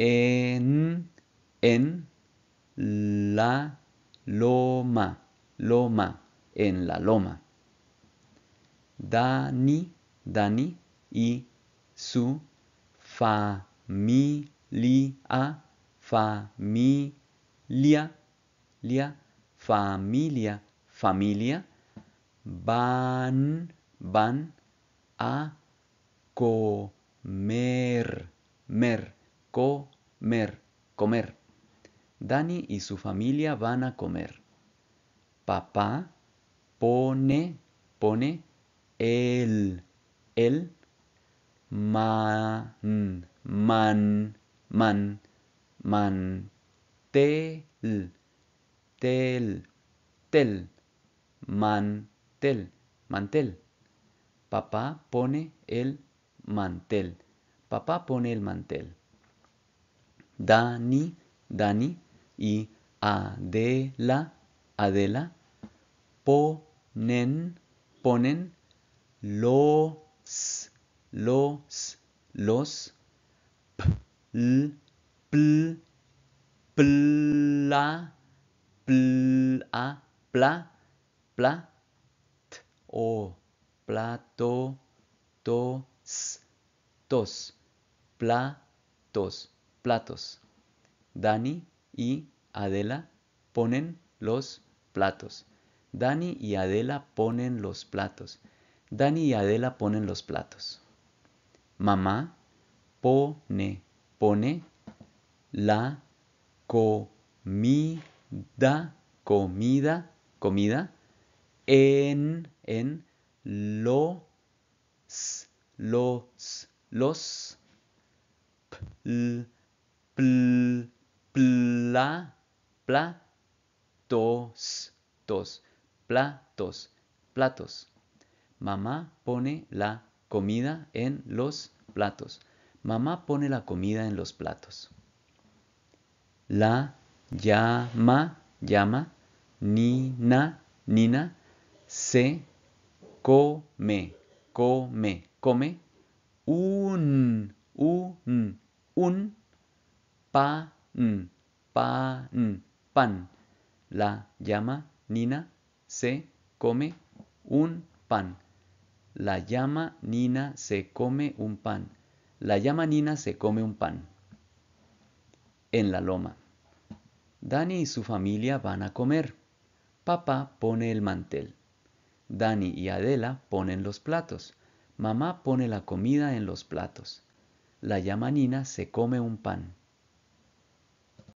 en, en la loma, loma, en la loma. Dani, Dani y su familia, familia, familia, familia, van, van a comer, mer, comer Mer, comer. Dani y su familia van a comer. Papá pone, pone el, el man, man, man, man, tel, tel, tel, mantel, mantel. Papá pone el mantel. Papá pone el mantel. Dani, Dani y Adela, Adela ponen, ponen los, los, los pl, pl, pla, pla, pla, t, o, plato, tos, tos, platos platos. Dani y Adela ponen los platos. Dani y Adela ponen los platos. Dani y Adela ponen los platos. Mamá pone, pone la comida, comida, comida en, en los, los, los, Pl, pla, platos, tos, platos, platos. Mamá pone la comida en los platos. Mamá pone la comida en los platos. La llama, llama, nina, nina, se come, come, come, un, un, un Pa-n, mm. pa-n, mm. pan. La llama Nina se come un pan. La llama Nina se come un pan. La llama Nina se come un pan. En la loma. Dani y su familia van a comer. Papá pone el mantel. Dani y Adela ponen los platos. Mamá pone la comida en los platos. La llama Nina se come un pan.